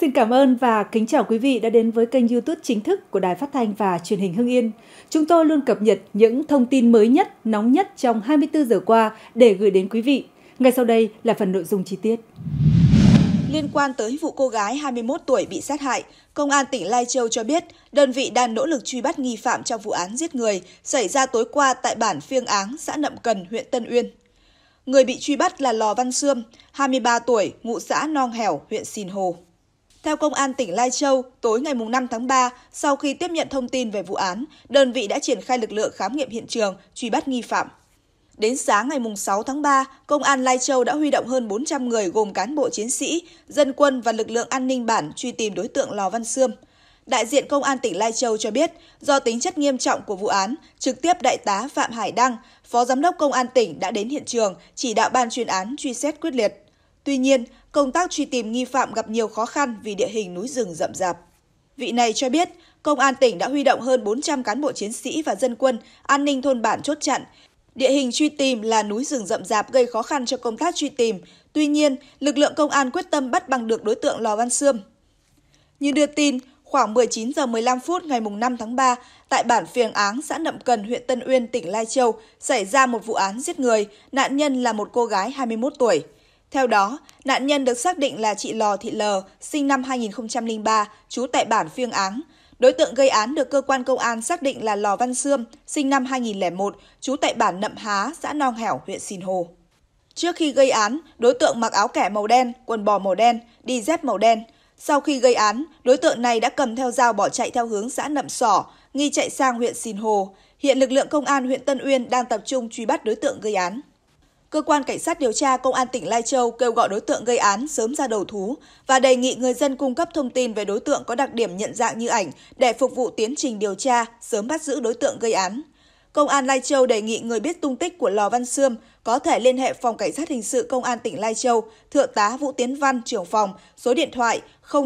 Xin cảm ơn và kính chào quý vị đã đến với kênh YouTube chính thức của Đài Phát thanh và Truyền hình Hưng Yên. Chúng tôi luôn cập nhật những thông tin mới nhất, nóng nhất trong 24 giờ qua để gửi đến quý vị. Ngay sau đây là phần nội dung chi tiết. Liên quan tới vụ cô gái 21 tuổi bị sát hại, Công an tỉnh Lai Châu cho biết đơn vị đang nỗ lực truy bắt nghi phạm trong vụ án giết người xảy ra tối qua tại bản Phiêng Áng, xã Nậm Cần, huyện Tân Uyên. Người bị truy bắt là Lò Văn Sươm, 23 tuổi, ngụ xã Nong Hẻo, huyện Sìn Hồ. Theo Công an tỉnh Lai Châu, tối ngày 5 tháng 3, sau khi tiếp nhận thông tin về vụ án, đơn vị đã triển khai lực lượng khám nghiệm hiện trường, truy bắt nghi phạm. Đến sáng ngày 6 tháng 3, Công an Lai Châu đã huy động hơn 400 người gồm cán bộ chiến sĩ, dân quân và lực lượng an ninh bản truy tìm đối tượng Lò Văn Sươm. Đại diện Công an tỉnh Lai Châu cho biết, do tính chất nghiêm trọng của vụ án, trực tiếp Đại tá Phạm Hải Đăng, Phó Giám đốc Công an tỉnh đã đến hiện trường chỉ đạo ban chuyên án truy xét quyết liệt. Tuy nhiên, công tác truy tìm nghi phạm gặp nhiều khó khăn vì địa hình núi rừng rậm rạp. Vị này cho biết, Công an tỉnh đã huy động hơn 400 cán bộ chiến sĩ và dân quân, an ninh thôn bản chốt chặn. Địa hình truy tìm là núi rừng rậm rạp gây khó khăn cho công tác truy tìm. Tuy nhiên, lực lượng công an quyết tâm bắt bằng được đối tượng Lò Văn Sươm. Như đưa tin, khoảng 19 giờ 15 phút ngày 5 tháng 3, tại bản Phiềng Áng, xã Nậm Cần, huyện Tân Uyên, tỉnh Lai Châu, xảy ra một vụ án giết người. Nạn nhân là một cô gái 21 tuổi. Theo đó, nạn nhân được xác định là chị Lò Thị Lờ, sinh năm 2003, trú tại bản Phiêng Áng. Đối tượng gây án được cơ quan công an xác định là Lò Văn Sươm, sinh năm 2001, trú tại bản Nậm Há, xã Nong Hẻo, huyện Sìn Hồ. Trước khi gây án, đối tượng mặc áo kẻ màu đen, quần bò màu đen, đi dép màu đen. Sau khi gây án, đối tượng này đã cầm theo dao bỏ chạy theo hướng xã Nậm Sỏ, nghi chạy sang huyện Sìn Hồ. Hiện lực lượng công an huyện Tân Uyên đang tập trung truy bắt đối tượng gây án cơ quan cảnh sát điều tra công an tỉnh Lai Châu kêu gọi đối tượng gây án sớm ra đầu thú và đề nghị người dân cung cấp thông tin về đối tượng có đặc điểm nhận dạng như ảnh để phục vụ tiến trình điều tra, sớm bắt giữ đối tượng gây án. Công an Lai Châu đề nghị người biết tung tích của Lò Văn Sươm có thể liên hệ phòng cảnh sát hình sự công an tỉnh Lai Châu, thượng tá Vũ Tiến Văn, trưởng phòng, số điện thoại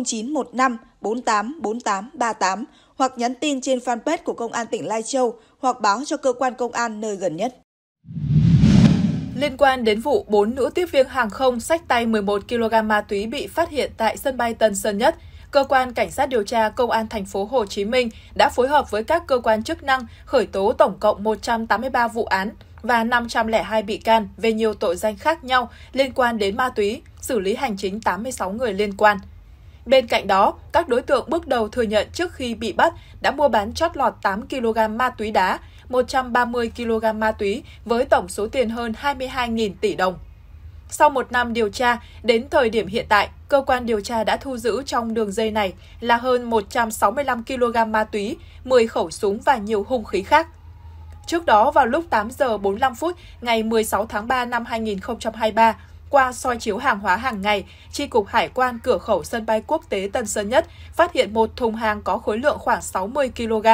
0915 484838 hoặc nhắn tin trên fanpage của công an tỉnh Lai Châu hoặc báo cho cơ quan công an nơi gần nhất. Liên quan đến vụ 4 nữ tiếp viên hàng không sách tay 11 kg ma túy bị phát hiện tại sân bay Tân Sơn Nhất, cơ quan cảnh sát điều tra công an thành phố Hồ Chí Minh đã phối hợp với các cơ quan chức năng khởi tố tổng cộng 183 vụ án và 502 bị can về nhiều tội danh khác nhau liên quan đến ma túy, xử lý hành chính 86 người liên quan. Bên cạnh đó, các đối tượng bước đầu thừa nhận trước khi bị bắt đã mua bán chót lọt 8 kg ma túy đá 130 kg ma túy với tổng số tiền hơn 22.000 tỷ đồng. Sau một năm điều tra, đến thời điểm hiện tại, cơ quan điều tra đã thu giữ trong đường dây này là hơn 165 kg ma túy, 10 khẩu súng và nhiều hung khí khác. Trước đó vào lúc 8 giờ 45 phút ngày 16 tháng 3 năm 2023, qua soi chiếu hàng hóa hàng ngày, Tri Cục Hải quan cửa khẩu sân bay quốc tế Tân Sơn Nhất phát hiện một thùng hàng có khối lượng khoảng 60 kg,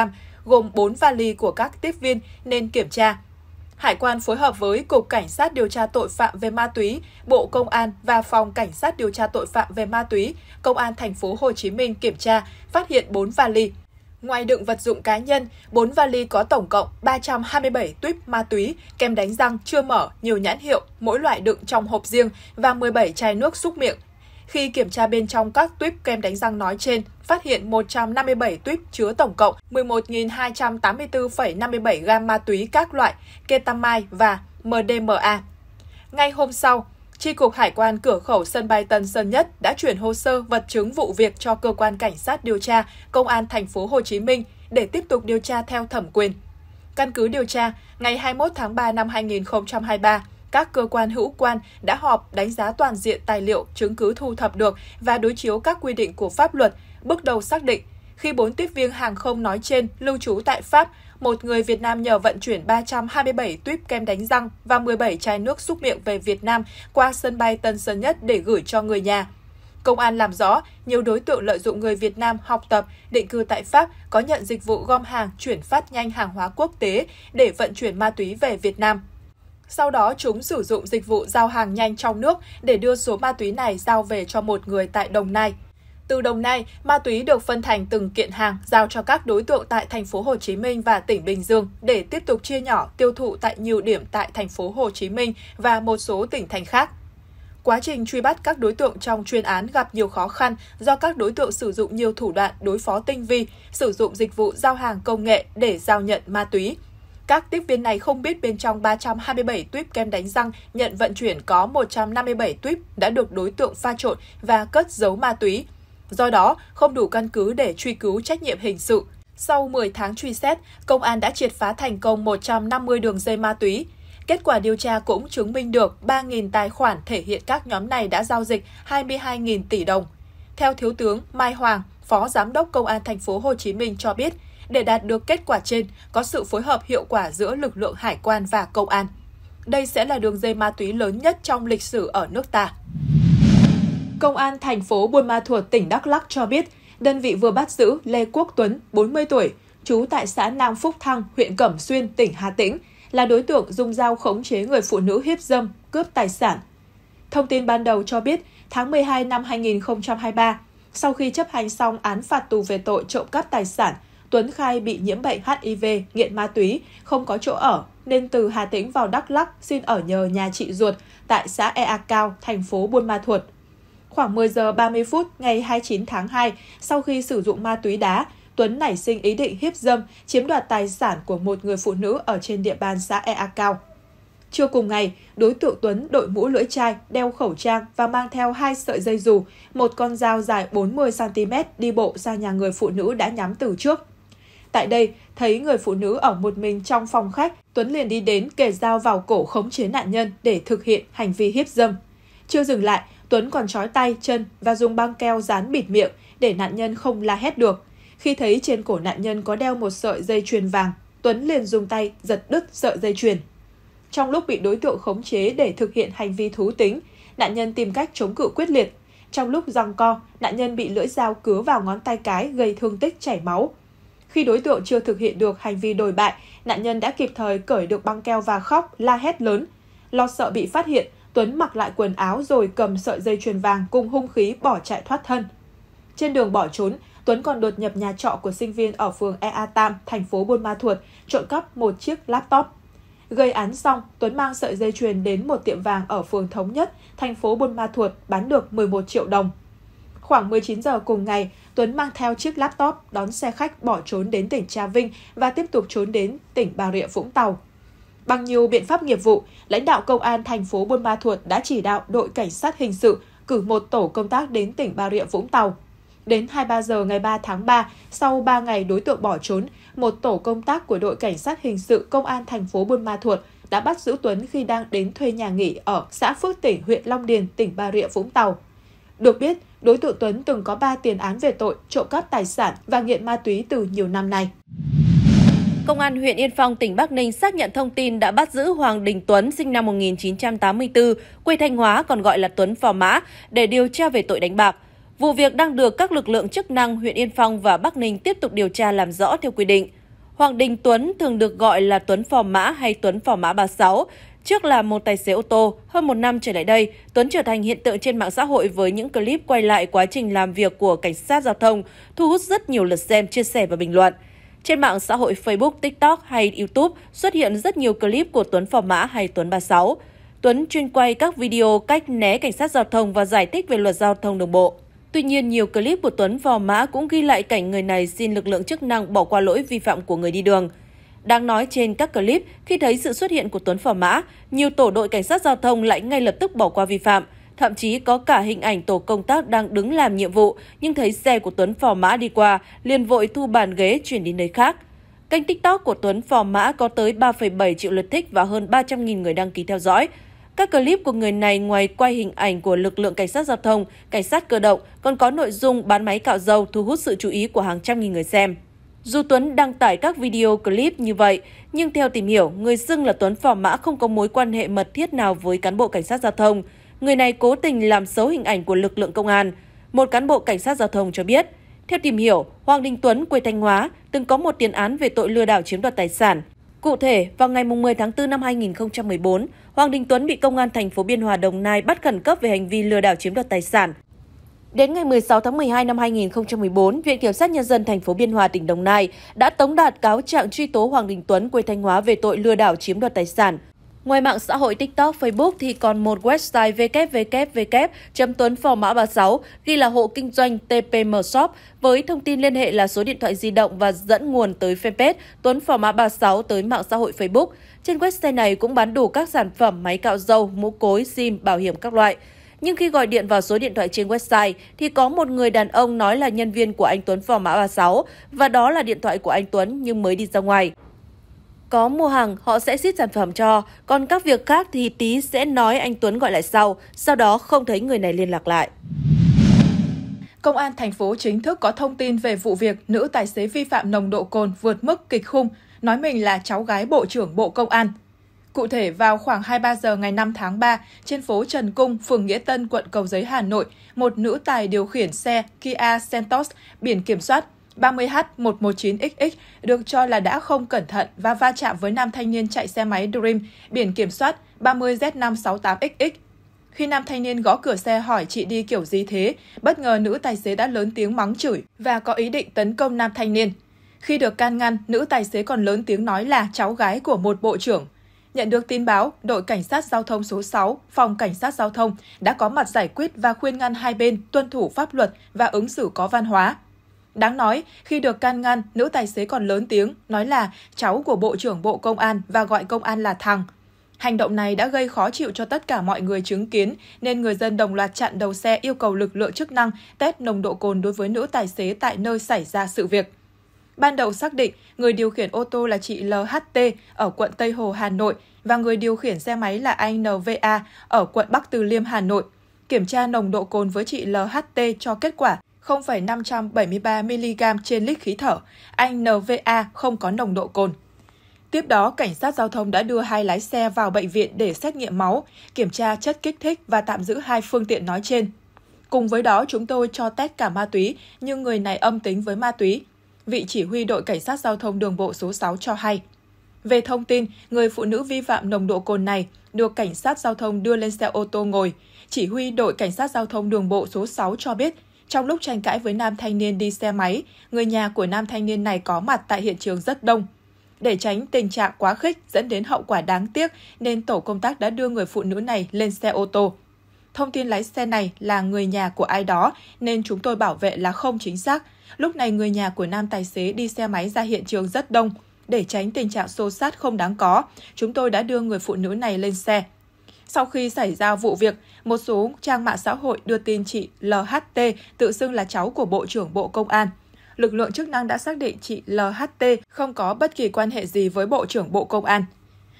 gồm 4 vali của các tiếp viên nên kiểm tra. Hải quan phối hợp với Cục Cảnh sát điều tra tội phạm về ma túy, Bộ Công an và Phòng Cảnh sát điều tra tội phạm về ma túy, Công an thành phố Hồ Chí Minh kiểm tra, phát hiện 4 vali. Ngoài đựng vật dụng cá nhân, 4 vali có tổng cộng 327 tuyếp ma túy, kem đánh răng chưa mở, nhiều nhãn hiệu, mỗi loại đựng trong hộp riêng và 17 chai nước xúc miệng khi kiểm tra bên trong các tuyếp kem đánh răng nói trên, phát hiện 157 tuyếp chứa tổng cộng 11.284,57 gam ma túy các loại ketamine và MDMA. Ngay hôm sau, Tri Cục Hải quan cửa khẩu sân bay Tân Sơn Nhất đã chuyển hồ sơ vật chứng vụ việc cho cơ quan cảnh sát điều tra Công an thành phố Hồ Chí Minh để tiếp tục điều tra theo thẩm quyền. Căn cứ điều tra, ngày 21 tháng 3 năm 2023, các cơ quan hữu quan đã họp đánh giá toàn diện tài liệu, chứng cứ thu thập được và đối chiếu các quy định của pháp luật, bước đầu xác định khi bốn tiếp viên hàng không nói trên lưu trú tại Pháp, một người Việt Nam nhờ vận chuyển 327 tuyếp kem đánh răng và 17 chai nước xúc miệng về Việt Nam qua sân bay Tân Sơn Nhất để gửi cho người nhà. Công an làm rõ, nhiều đối tượng lợi dụng người Việt Nam học tập, định cư tại Pháp có nhận dịch vụ gom hàng chuyển phát nhanh hàng hóa quốc tế để vận chuyển ma túy về Việt Nam. Sau đó chúng sử dụng dịch vụ giao hàng nhanh trong nước để đưa số ma túy này giao về cho một người tại Đồng Nai. Từ Đồng Nai, ma túy được phân thành từng kiện hàng giao cho các đối tượng tại thành phố Hồ Chí Minh và tỉnh Bình Dương để tiếp tục chia nhỏ tiêu thụ tại nhiều điểm tại thành phố Hồ Chí Minh và một số tỉnh thành khác. Quá trình truy bắt các đối tượng trong chuyên án gặp nhiều khó khăn do các đối tượng sử dụng nhiều thủ đoạn đối phó tinh vi, sử dụng dịch vụ giao hàng công nghệ để giao nhận ma túy, các tiếp viên này không biết bên trong 327 tuyếp kem đánh răng nhận vận chuyển có 157 tuyếp đã được đối tượng pha trộn và cất giấu ma túy. Do đó, không đủ căn cứ để truy cứu trách nhiệm hình sự. Sau 10 tháng truy xét, công an đã triệt phá thành công 150 đường dây ma túy. Kết quả điều tra cũng chứng minh được 3.000 tài khoản thể hiện các nhóm này đã giao dịch 22.000 tỷ đồng. Theo Thiếu tướng Mai Hoàng, Phó Giám đốc Công an thành phố Hồ Chí Minh cho biết, để đạt được kết quả trên, có sự phối hợp hiệu quả giữa lực lượng hải quan và công an. Đây sẽ là đường dây ma túy lớn nhất trong lịch sử ở nước ta. Công an thành phố Buôn Ma Thuột, tỉnh Đắk Lắk cho biết, đơn vị vừa bắt giữ Lê Quốc Tuấn, 40 tuổi, trú tại xã Nam Phúc Thăng, huyện Cẩm Xuyên, tỉnh Hà Tĩnh, là đối tượng dùng dao khống chế người phụ nữ hiếp dâm, cướp tài sản. Thông tin ban đầu cho biết, tháng 12 năm 2023, sau khi chấp hành xong án phạt tù về tội trộm cắp tài sản, Tuấn khai bị nhiễm bệnh HIV, nghiện ma túy, không có chỗ ở, nên từ Hà Tĩnh vào Đắk Lắc xin ở nhờ nhà chị ruột tại xã Ea Cao, thành phố Buôn Ma Thuột. Khoảng 10 giờ 30 phút ngày 29 tháng 2, sau khi sử dụng ma túy đá, Tuấn nảy sinh ý định hiếp dâm, chiếm đoạt tài sản của một người phụ nữ ở trên địa bàn xã Ea Cao. Trưa cùng ngày, đối tượng Tuấn đội mũ lưỡi chai, đeo khẩu trang và mang theo hai sợi dây dù, một con dao dài 40cm đi bộ sang nhà người phụ nữ đã nhắm từ trước. Tại đây, thấy người phụ nữ ở một mình trong phòng khách, Tuấn liền đi đến kề dao vào cổ khống chế nạn nhân để thực hiện hành vi hiếp dâm. Chưa dừng lại, Tuấn còn trói tay, chân và dùng băng keo dán bịt miệng để nạn nhân không la hét được. Khi thấy trên cổ nạn nhân có đeo một sợi dây chuyền vàng, Tuấn liền dùng tay giật đứt sợi dây chuyền. Trong lúc bị đối tượng khống chế để thực hiện hành vi thú tính, nạn nhân tìm cách chống cự quyết liệt. Trong lúc giằng co, nạn nhân bị lưỡi dao cứa vào ngón tay cái gây thương tích chảy máu. Khi đối tượng chưa thực hiện được hành vi đồi bại, nạn nhân đã kịp thời cởi được băng keo và khóc, la hét lớn. Lo sợ bị phát hiện, Tuấn mặc lại quần áo rồi cầm sợi dây chuyền vàng cùng hung khí bỏ chạy thoát thân. Trên đường bỏ trốn, Tuấn còn đột nhập nhà trọ của sinh viên ở phường Ea Tam, thành phố Buôn Ma Thuột, trộm cắp một chiếc laptop. Gây án xong, Tuấn mang sợi dây chuyền đến một tiệm vàng ở phường Thống Nhất, thành phố Buôn Ma Thuột bán được 11 triệu đồng. Khoảng 19 giờ cùng ngày, Tuấn mang theo chiếc laptop đón xe khách bỏ trốn đến tỉnh Trà Vinh và tiếp tục trốn đến tỉnh Bà Rịa Vũng Tàu. Bằng nhiều biện pháp nghiệp vụ, lãnh đạo công an thành phố Buôn Ma Thuột đã chỉ đạo đội cảnh sát hình sự cử một tổ công tác đến tỉnh Bà Rịa Vũng Tàu. Đến 23 giờ ngày 3 tháng 3, sau 3 ngày đối tượng bỏ trốn, một tổ công tác của đội cảnh sát hình sự công an thành phố Buôn Ma Thuột đã bắt giữ Tuấn khi đang đến thuê nhà nghỉ ở xã Phước Tỉnh, huyện Long Điền, tỉnh Bà Rịa Vũng Tàu. Được biết, Đối tượng Tuấn từng có 3 tiền án về tội trộm cắp tài sản và nghiện ma túy từ nhiều năm nay. Công an huyện Yên Phong, tỉnh Bắc Ninh xác nhận thông tin đã bắt giữ Hoàng Đình Tuấn sinh năm 1984, quê Thanh Hóa còn gọi là Tuấn Phò Mã, để điều tra về tội đánh bạc. Vụ việc đang được các lực lượng chức năng huyện Yên Phong và Bắc Ninh tiếp tục điều tra làm rõ theo quy định. Hoàng Đình Tuấn thường được gọi là Tuấn Phò Mã hay Tuấn Phò Mã 36, Trước là một tài xế ô tô, hơn một năm trở lại đây, Tuấn trở thành hiện tượng trên mạng xã hội với những clip quay lại quá trình làm việc của cảnh sát giao thông, thu hút rất nhiều lượt xem, chia sẻ và bình luận. Trên mạng xã hội Facebook, TikTok hay YouTube xuất hiện rất nhiều clip của Tuấn Phò Mã hay Tuấn 36. Tuấn chuyên quay các video cách né cảnh sát giao thông và giải thích về luật giao thông đường bộ. Tuy nhiên, nhiều clip của Tuấn Phò Mã cũng ghi lại cảnh người này xin lực lượng chức năng bỏ qua lỗi vi phạm của người đi đường – Đáng nói trên các clip, khi thấy sự xuất hiện của Tuấn Phỏ Mã, nhiều tổ đội cảnh sát giao thông lại ngay lập tức bỏ qua vi phạm. Thậm chí có cả hình ảnh tổ công tác đang đứng làm nhiệm vụ nhưng thấy xe của Tuấn Phò Mã đi qua, liền vội thu bàn ghế chuyển đi nơi khác. Kênh TikTok của Tuấn Phò Mã có tới 3,7 triệu lượt thích và hơn 300.000 người đăng ký theo dõi. Các clip của người này ngoài quay hình ảnh của lực lượng cảnh sát giao thông, cảnh sát cơ động, còn có nội dung bán máy cạo dâu thu hút sự chú ý của hàng trăm nghìn người xem. Dù Tuấn đăng tải các video clip như vậy, nhưng theo tìm hiểu, người xưng là Tuấn Phò Mã không có mối quan hệ mật thiết nào với cán bộ cảnh sát giao thông. Người này cố tình làm xấu hình ảnh của lực lượng công an. Một cán bộ cảnh sát giao thông cho biết, theo tìm hiểu, Hoàng Đình Tuấn quê Thanh Hóa từng có một tiền án về tội lừa đảo chiếm đoạt tài sản. Cụ thể, vào ngày 10 tháng 4 năm 2014, Hoàng Đình Tuấn bị công an thành phố Biên Hòa Đồng Nai bắt khẩn cấp về hành vi lừa đảo chiếm đoạt tài sản. Đến ngày 16 tháng 12 năm 2014, Viện Kiểm sát Nhân dân thành phố Biên Hòa, tỉnh Đồng Nai đã tống đạt cáo trạng truy tố Hoàng Đình Tuấn quê Thanh Hóa về tội lừa đảo chiếm đoạt tài sản. Ngoài mạng xã hội TikTok, Facebook thì còn một website www.tuấn36 ghi là hộ kinh doanh TPM Shop với thông tin liên hệ là số điện thoại di động và dẫn nguồn tới fanpage Tuấn Phò Mã 36 tới mạng xã hội Facebook. Trên website này cũng bán đủ các sản phẩm máy cạo dâu, mũ cối, sim, bảo hiểm các loại. Nhưng khi gọi điện vào số điện thoại trên website thì có một người đàn ông nói là nhân viên của anh Tuấn phò mã 36 và đó là điện thoại của anh Tuấn nhưng mới đi ra ngoài. Có mua hàng, họ sẽ ship sản phẩm cho, còn các việc khác thì tí sẽ nói anh Tuấn gọi lại sau, sau đó không thấy người này liên lạc lại. Công an thành phố chính thức có thông tin về vụ việc nữ tài xế vi phạm nồng độ cồn vượt mức kịch khung, nói mình là cháu gái Bộ trưởng Bộ Công an. Cụ thể, vào khoảng 23 giờ ngày 5 tháng 3, trên phố Trần Cung, phường Nghĩa Tân, quận Cầu Giấy, Hà Nội, một nữ tài điều khiển xe Kia Sentos biển kiểm soát 30H119XX được cho là đã không cẩn thận và va chạm với nam thanh niên chạy xe máy Dream biển kiểm soát 30Z568XX. Khi nam thanh niên gõ cửa xe hỏi chị đi kiểu gì thế, bất ngờ nữ tài xế đã lớn tiếng mắng chửi và có ý định tấn công nam thanh niên. Khi được can ngăn, nữ tài xế còn lớn tiếng nói là cháu gái của một bộ trưởng – Nhận được tin báo, đội cảnh sát giao thông số 6, phòng cảnh sát giao thông đã có mặt giải quyết và khuyên ngăn hai bên tuân thủ pháp luật và ứng xử có văn hóa. Đáng nói, khi được can ngăn, nữ tài xế còn lớn tiếng, nói là cháu của Bộ trưởng Bộ Công an và gọi công an là thằng. Hành động này đã gây khó chịu cho tất cả mọi người chứng kiến, nên người dân đồng loạt chặn đầu xe yêu cầu lực lượng chức năng test nồng độ cồn đối với nữ tài xế tại nơi xảy ra sự việc ban đầu xác định người điều khiển ô tô là chị LHT ở quận Tây Hồ, Hà Nội và người điều khiển xe máy là anh NVA ở quận Bắc Từ Liêm, Hà Nội. Kiểm tra nồng độ cồn với chị LHT cho kết quả 0,573mg trên lít khí thở. Anh NVA không có nồng độ cồn. Tiếp đó, cảnh sát giao thông đã đưa hai lái xe vào bệnh viện để xét nghiệm máu, kiểm tra chất kích thích và tạm giữ hai phương tiện nói trên. Cùng với đó, chúng tôi cho test cả ma túy, nhưng người này âm tính với ma túy vị chỉ huy đội cảnh sát giao thông đường bộ số 6 cho hay. Về thông tin, người phụ nữ vi phạm nồng độ cồn này được cảnh sát giao thông đưa lên xe ô tô ngồi. Chỉ huy đội cảnh sát giao thông đường bộ số 6 cho biết, trong lúc tranh cãi với nam thanh niên đi xe máy, người nhà của nam thanh niên này có mặt tại hiện trường rất đông. Để tránh tình trạng quá khích dẫn đến hậu quả đáng tiếc nên tổ công tác đã đưa người phụ nữ này lên xe ô tô. Thông tin lái xe này là người nhà của ai đó nên chúng tôi bảo vệ là không chính xác, Lúc này người nhà của nam tài xế đi xe máy ra hiện trường rất đông. Để tránh tình trạng xô sát không đáng có, chúng tôi đã đưa người phụ nữ này lên xe. Sau khi xảy ra vụ việc, một số trang mạng xã hội đưa tin chị LHT tự xưng là cháu của Bộ trưởng Bộ Công an. Lực lượng chức năng đã xác định chị LHT không có bất kỳ quan hệ gì với Bộ trưởng Bộ Công an.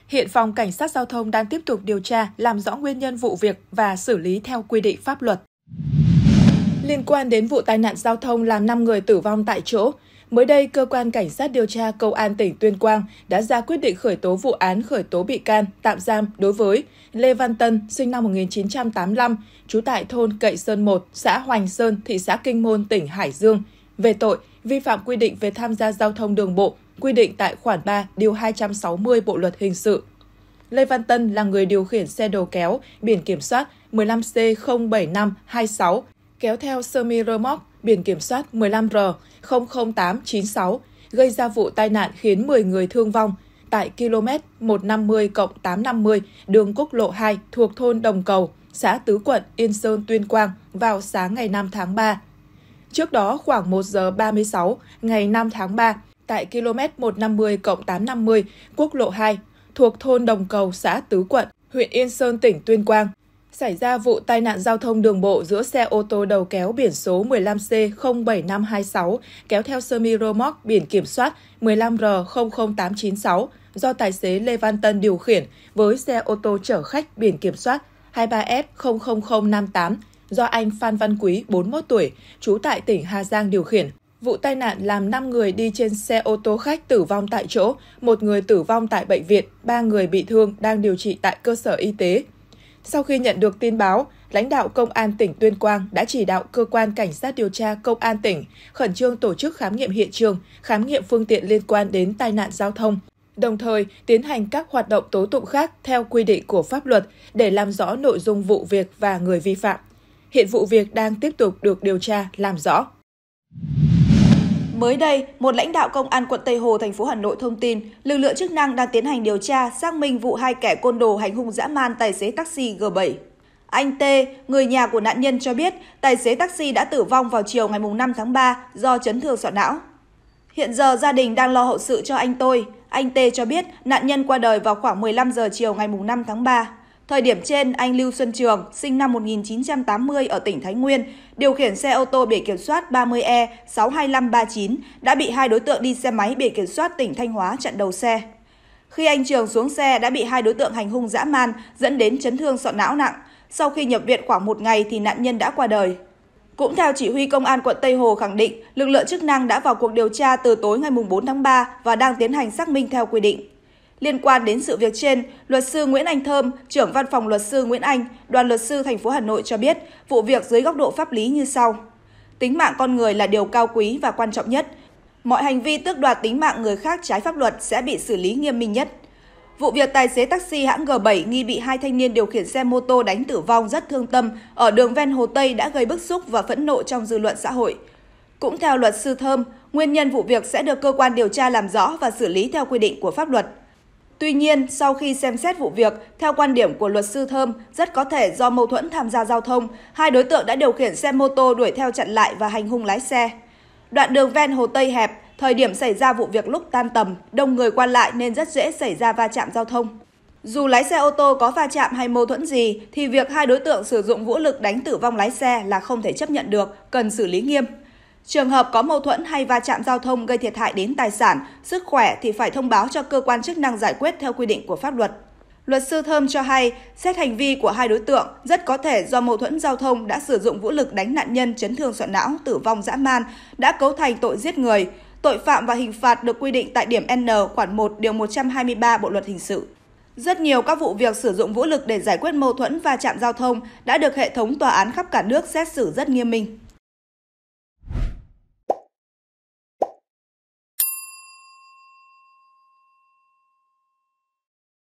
Hiện phòng cảnh sát giao thông đang tiếp tục điều tra, làm rõ nguyên nhân vụ việc và xử lý theo quy định pháp luật liên quan đến vụ tai nạn giao thông làm 5 người tử vong tại chỗ, mới đây cơ quan cảnh sát điều tra công an tỉnh Tuyên Quang đã ra quyết định khởi tố vụ án khởi tố bị can, tạm giam đối với Lê Văn Tân, sinh năm 1985, trú tại thôn Cậy Sơn 1, xã Hoành Sơn, thị xã Kinh Môn, tỉnh Hải Dương, về tội vi phạm quy định về tham gia giao thông đường bộ, quy định tại khoản 3, điều 260 Bộ luật hình sự. Lê Văn Tân là người điều khiển xe đầu kéo biển kiểm soát 15C07526 kéo theo semi rơ biển kiểm soát 15R00896 gây ra vụ tai nạn khiến 10 người thương vong tại km 150 850 đường quốc lộ 2 thuộc thôn Đồng Cầu, xã Tứ Quận, Yên Sơn, Tuyên Quang vào sáng ngày 5 tháng 3. Trước đó khoảng 1 giờ 36 ngày 5 tháng 3, tại km 150 850 quốc lộ 2 thuộc thôn Đồng Cầu, xã Tứ Quận, huyện Yên Sơn, tỉnh Tuyên Quang, xảy ra vụ tai nạn giao thông đường bộ giữa xe ô tô đầu kéo biển số 15C07526 kéo theo sơ mi rơ biển kiểm soát 15R00896 do tài xế Lê Văn Tân điều khiển với xe ô tô chở khách biển kiểm soát 23F00058 do anh Phan Văn Quý, 41 tuổi, trú tại tỉnh Hà Giang điều khiển. Vụ tai nạn làm 5 người đi trên xe ô tô khách tử vong tại chỗ, một người tử vong tại bệnh viện, ba người bị thương đang điều trị tại cơ sở y tế. Sau khi nhận được tin báo, lãnh đạo Công an tỉnh Tuyên Quang đã chỉ đạo cơ quan cảnh sát điều tra Công an tỉnh khẩn trương tổ chức khám nghiệm hiện trường, khám nghiệm phương tiện liên quan đến tai nạn giao thông, đồng thời tiến hành các hoạt động tố tụng khác theo quy định của pháp luật để làm rõ nội dung vụ việc và người vi phạm. Hiện vụ việc đang tiếp tục được điều tra làm rõ. Mới đây, một lãnh đạo công an quận Tây Hồ, thành phố Hà Nội thông tin, lực lượng chức năng đang tiến hành điều tra, xác minh vụ hai kẻ côn đồ hành hung dã man tài xế taxi G7. Anh T, người nhà của nạn nhân cho biết, tài xế taxi đã tử vong vào chiều ngày 5 tháng 3 do chấn thương sọ não. Hiện giờ gia đình đang lo hậu sự cho anh tôi. Anh T cho biết nạn nhân qua đời vào khoảng 15 giờ chiều ngày 5 tháng 3. Thời điểm trên, anh Lưu Xuân Trường, sinh năm 1980 ở tỉnh Thái Nguyên, điều khiển xe ô tô biển kiểm soát 30E 62539 đã bị hai đối tượng đi xe máy biển kiểm soát tỉnh Thanh Hóa chặn đầu xe. Khi anh Trường xuống xe đã bị hai đối tượng hành hung dã man dẫn đến chấn thương sọ não nặng. Sau khi nhập viện khoảng một ngày thì nạn nhân đã qua đời. Cũng theo chỉ huy công an quận Tây Hồ khẳng định, lực lượng chức năng đã vào cuộc điều tra từ tối ngày 4 tháng 3 và đang tiến hành xác minh theo quy định. Liên quan đến sự việc trên, luật sư Nguyễn Anh Thơm, trưởng văn phòng luật sư Nguyễn Anh, đoàn luật sư thành phố Hà Nội cho biết vụ việc dưới góc độ pháp lý như sau. Tính mạng con người là điều cao quý và quan trọng nhất. Mọi hành vi tước đoạt tính mạng người khác trái pháp luật sẽ bị xử lý nghiêm minh nhất. Vụ việc tài xế taxi hãng G7 nghi bị hai thanh niên điều khiển xe mô tô đánh tử vong rất thương tâm ở đường ven Hồ Tây đã gây bức xúc và phẫn nộ trong dư luận xã hội. Cũng theo luật sư Thơm, nguyên nhân vụ việc sẽ được cơ quan điều tra làm rõ và xử lý theo quy định của pháp luật. Tuy nhiên, sau khi xem xét vụ việc, theo quan điểm của luật sư Thơm, rất có thể do mâu thuẫn tham gia giao thông, hai đối tượng đã điều khiển xe mô tô đuổi theo chặn lại và hành hung lái xe. Đoạn đường ven Hồ Tây hẹp, thời điểm xảy ra vụ việc lúc tan tầm, đông người qua lại nên rất dễ xảy ra va chạm giao thông. Dù lái xe ô tô có va chạm hay mâu thuẫn gì, thì việc hai đối tượng sử dụng vũ lực đánh tử vong lái xe là không thể chấp nhận được, cần xử lý nghiêm. Trường hợp có mâu thuẫn hay va chạm giao thông gây thiệt hại đến tài sản, sức khỏe thì phải thông báo cho cơ quan chức năng giải quyết theo quy định của pháp luật. Luật sư Thơm cho hay, xét hành vi của hai đối tượng rất có thể do mâu thuẫn giao thông đã sử dụng vũ lực đánh nạn nhân chấn thương sọ não, tử vong dã man, đã cấu thành tội giết người. Tội phạm và hình phạt được quy định tại điểm N khoản 1 điều 123 Bộ luật hình sự. Rất nhiều các vụ việc sử dụng vũ lực để giải quyết mâu thuẫn va chạm giao thông đã được hệ thống tòa án khắp cả nước xét xử rất nghiêm minh.